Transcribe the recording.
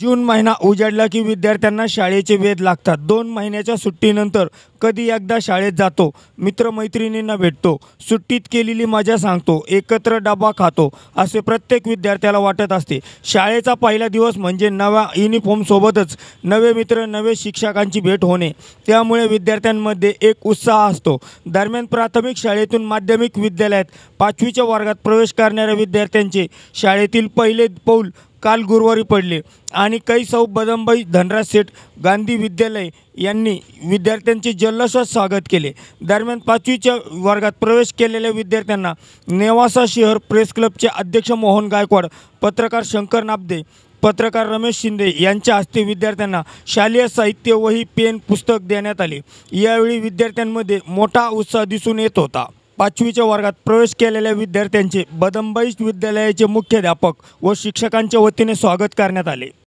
जून महिना उजाडला की विद्यार्थ्यांना शाळेचे वेध लागतात दोन महिन्याच्या सुट्टीनंतर कधी एकदा शाळेत जातो मित्रमैत्रिणींना भेटतो सुट्टीत केलेली मजा सांगतो एकत्र डबा खातो असे प्रत्येक विद्यार्थ्याला वाटत असते शाळेचा पहिला दिवस म्हणजे नव्या युनिफॉर्मसोबतच नवे मित्र नवे शिक्षकांची भेट होणे त्यामुळे विद्यार्थ्यांमध्ये एक उत्साह असतो दरम्यान प्राथमिक शाळेतून माध्यमिक विद्यालयात पाचवीच्या वर्गात प्रवेश करणाऱ्या विद्यार्थ्यांचे शाळेतील पहिले पाऊल काल गुरुवारी पडले आणि कै सौ बदमबाई धनराज सेठ गांधी विद्यालय यांनी विद्यार्थ्यांचे जल्लोषात स्वागत केले दरम्यान पाचवीच्या वर्गात प्रवेश केलेल्या विद्यार्थ्यांना नेवासा शहर प्रेस क्लबचे अध्यक्ष मोहन गायकवाड पत्रकार शंकर नाबदे पत्रकार रमेश शिंदे यांच्या हस्ते विद्यार्थ्यांना शालेय साहित्य वही पेन पुस्तक देण्यात आले यावेळी विद्यार्थ्यांमध्ये मोठा उत्साह दिसून येत होता पाचवीच्या वर्गात प्रवेश केलेल्या विद्यार्थ्यांचे बदंबई विद्यालयाचे मुख्याध्यापक व शिक्षकांच्या वतीने स्वागत करण्यात आले